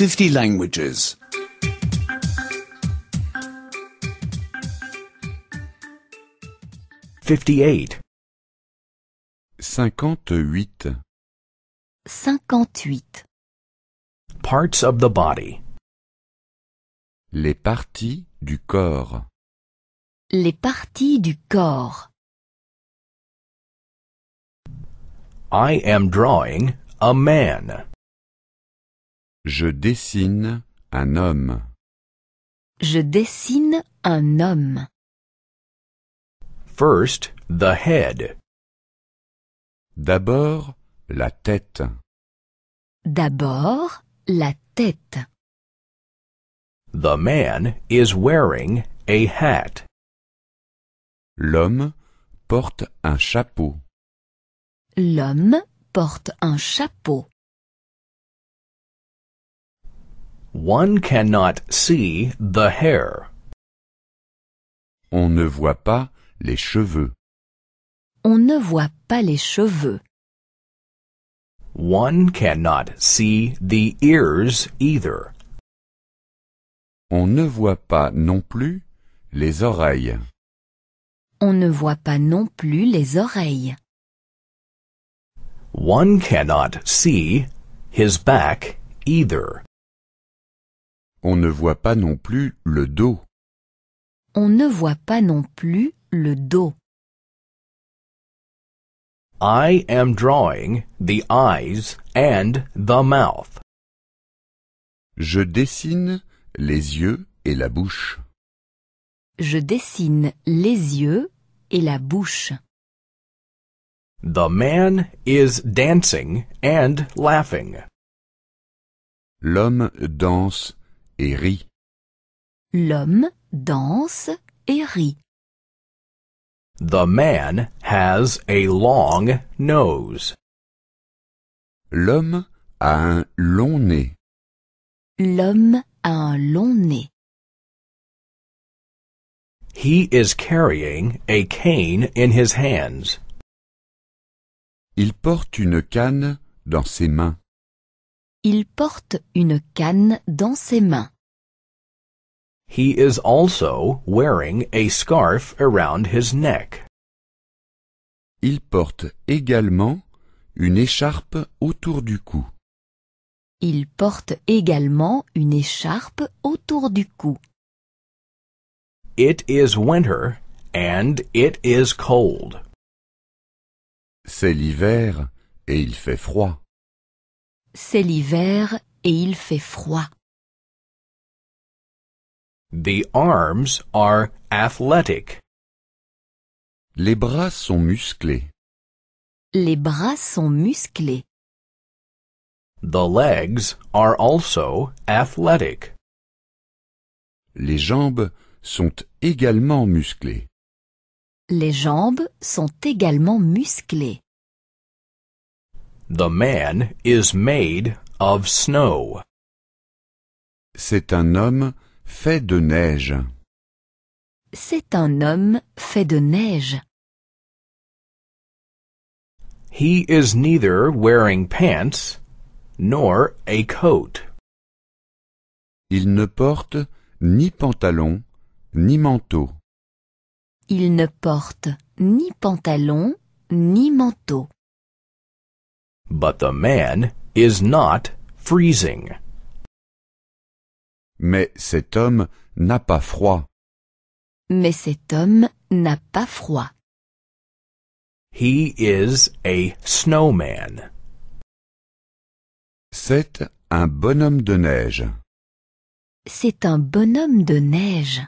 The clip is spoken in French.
50 languages. 58. 58. huit Parts of the body. Les parties du corps. Les parties du corps. I am drawing a man. Je dessine un homme. Je dessine un homme. First, the head. D'abord, la tête. D'abord, la tête. The man is wearing a hat. L'homme porte un chapeau. L'homme porte un chapeau. One cannot see the hair. On ne voit pas les cheveux. On ne voit pas les cheveux. One cannot see the ears either. On ne voit pas non plus les oreilles. On ne voit pas non plus les oreilles. One cannot see his back either. On ne voit pas non plus le dos. On ne voit pas non plus le dos. I am drawing the eyes and the mouth. Je dessine les yeux et la bouche. Je dessine les yeux et la bouche. The man is dancing and laughing. L'homme danse rit. L'homme danse et rit. The man has a long nose. L'homme a un long nez. L'homme a un long nez. He is carrying a cane in his hands. Il porte une canne dans ses mains. Il porte une canne dans ses mains. He is also wearing a scarf around his neck. Il porte également une écharpe autour du cou. Il porte également une écharpe autour du cou. It is winter and it is cold. C'est l'hiver et il fait froid. C'est l'hiver et il fait froid. The arms are athletic. Les bras sont musclés. Les bras sont musclés. The legs are also athletic. Les jambes sont également musclées. Les jambes sont également musclées. The man is made of snow. C'est un homme fait de neige. C'est un homme fait de neige. He is neither wearing pants nor a coat. Il ne porte ni pantalon ni manteau. Il ne porte ni pantalon ni manteau. But the man is not freezing. Mais cet homme n'a pas froid. Mais cet homme n'a pas froid. He is a snowman. C'est un bonhomme de neige. C'est un bonhomme de neige.